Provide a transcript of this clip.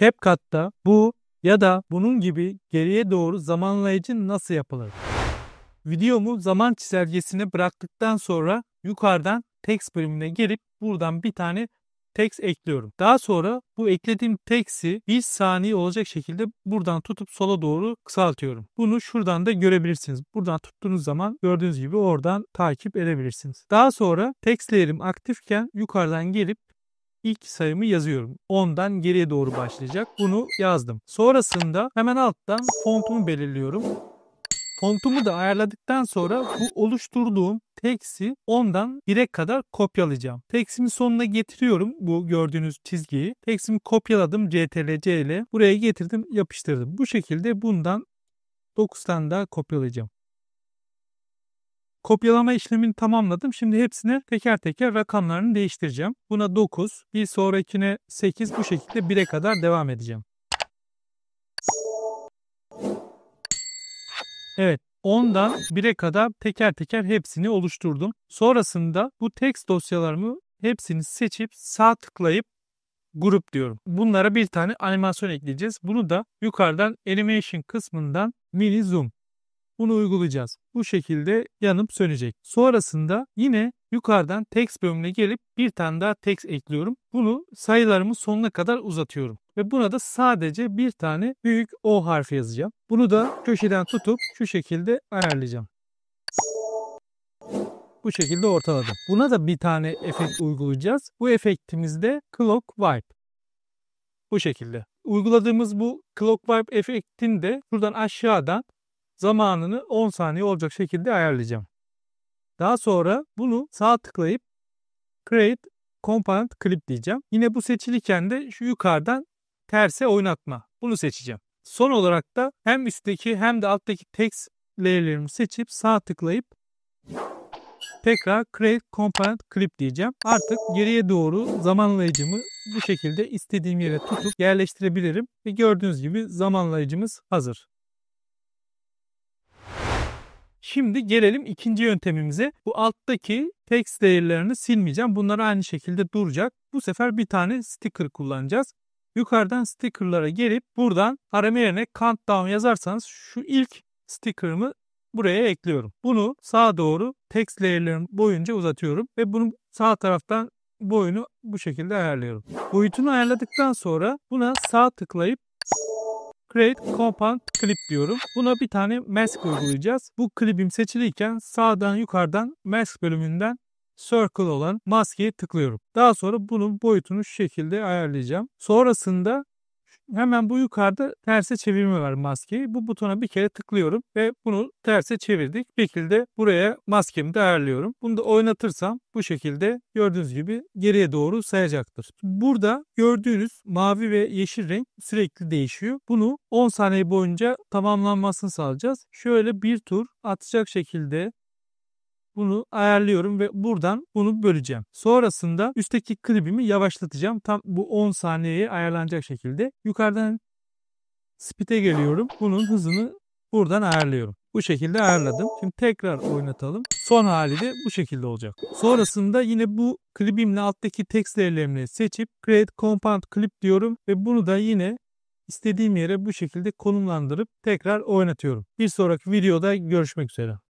CapCut'ta bu ya da bunun gibi geriye doğru zamanlayıcı nasıl yapılır? Videomu zaman çizelgesine bıraktıktan sonra yukarıdan text bölümüne gelip buradan bir tane text ekliyorum. Daha sonra bu eklediğim text'i 1 saniye olacak şekilde buradan tutup sola doğru kısaltıyorum. Bunu şuradan da görebilirsiniz. Buradan tuttuğunuz zaman gördüğünüz gibi oradan takip edebilirsiniz. Daha sonra text layer'im aktifken yukarıdan gelip ilk sayımı yazıyorum. 10'dan geriye doğru başlayacak. Bunu yazdım. Sonrasında hemen alttan fontumu belirliyorum. Fontumu da ayarladıktan sonra bu oluşturduğum text'i 10'dan 1'e kadar kopyalayacağım. Text'imin sonuna getiriyorum bu gördüğünüz çizgiyi. Text'imi kopyaladım CTRL-C ile buraya getirdim yapıştırdım. Bu şekilde bundan 9 tane daha kopyalayacağım. Kopyalama işlemini tamamladım. Şimdi hepsini teker teker rakamlarını değiştireceğim. Buna 9, bir sonrakine 8 bu şekilde 1'e kadar devam edeceğim. Evet 10'dan 1'e kadar teker teker hepsini oluşturdum. Sonrasında bu text dosyalarımı hepsini seçip sağ tıklayıp grup diyorum. Bunlara bir tane animasyon ekleyeceğiz. Bunu da yukarıdan animation kısmından mini zoom bunu uygulayacağız. Bu şekilde yanıp sönecek. Sonrasında yine yukarıdan text bölümüne gelip bir tane daha text ekliyorum. Bunu sayılarımın sonuna kadar uzatıyorum. Ve buna da sadece bir tane büyük O harfi yazacağım. Bunu da köşeden tutup şu şekilde ayarlayacağım bu şekilde ortaladım. Buna da bir tane efekt uygulayacağız. Bu efektimiz de Clock wipe. Bu şekilde. Uyguladığımız bu Clock wipe efektin de buradan aşağıdan zamanını 10 saniye olacak şekilde ayarlayacağım. Daha sonra bunu sağ tıklayıp Create Component Clip diyeceğim. Yine bu seçilirken de şu yukarıdan terse oynatma. Bunu seçeceğim. Son olarak da hem üstteki hem de alttaki text layer'lerimi seçip sağ tıklayıp tekrar Create Component Clip diyeceğim. Artık geriye doğru zamanlayıcımı bu şekilde istediğim yere tutup yerleştirebilirim. Ve gördüğünüz gibi zamanlayıcımız hazır. Şimdi gelelim ikinci yöntemimize. Bu alttaki text değerlerini silmeyeceğim. Bunlar aynı şekilde duracak. Bu sefer bir tane sticker kullanacağız. Yukarıdan stickerlara gelip buradan arama yerine countdown yazarsanız şu ilk sticker'ımı buraya ekliyorum. Bunu sağa doğru text layer'lerim boyunca uzatıyorum ve bunu sağ taraftan boyunu bu şekilde ayarlıyorum. Boyutunu ayarladıktan sonra buna sağ tıklayıp Create Compound Clip diyorum. Buna bir tane mask uygulayacağız. Bu klibim seçiliyken sağdan yukarıdan mask bölümünden circle olan maskeye tıklıyorum. Daha sonra bunun boyutunu şu şekilde ayarlayacağım. Sonrasında Hemen bu yukarıda terse çevirme var maskeyi. Bu butona bir kere tıklıyorum ve bunu terse çevirdik. Bir şekilde buraya maskemi de ayarlıyorum. Bunu da oynatırsam bu şekilde gördüğünüz gibi geriye doğru sayacaktır. Burada gördüğünüz mavi ve yeşil renk sürekli değişiyor. Bunu 10 saniye boyunca tamamlanmasını sağlayacağız. Şöyle bir tur atacak şekilde bunu ayarlıyorum ve buradan bunu böleceğim. Sonrasında üstteki klibimi yavaşlatacağım. Tam bu 10 saniyeye ayarlanacak şekilde. Yukarıdan speed'e geliyorum. Bunun hızını buradan ayarlıyorum. Bu şekilde ayarladım. Şimdi tekrar oynatalım. Son hali de bu şekilde olacak. Sonrasında yine bu klibimle alttaki text değerlerini seçip Create Compound Clip diyorum ve bunu da yine istediğim yere bu şekilde konumlandırıp tekrar oynatıyorum. Bir sonraki videoda görüşmek üzere.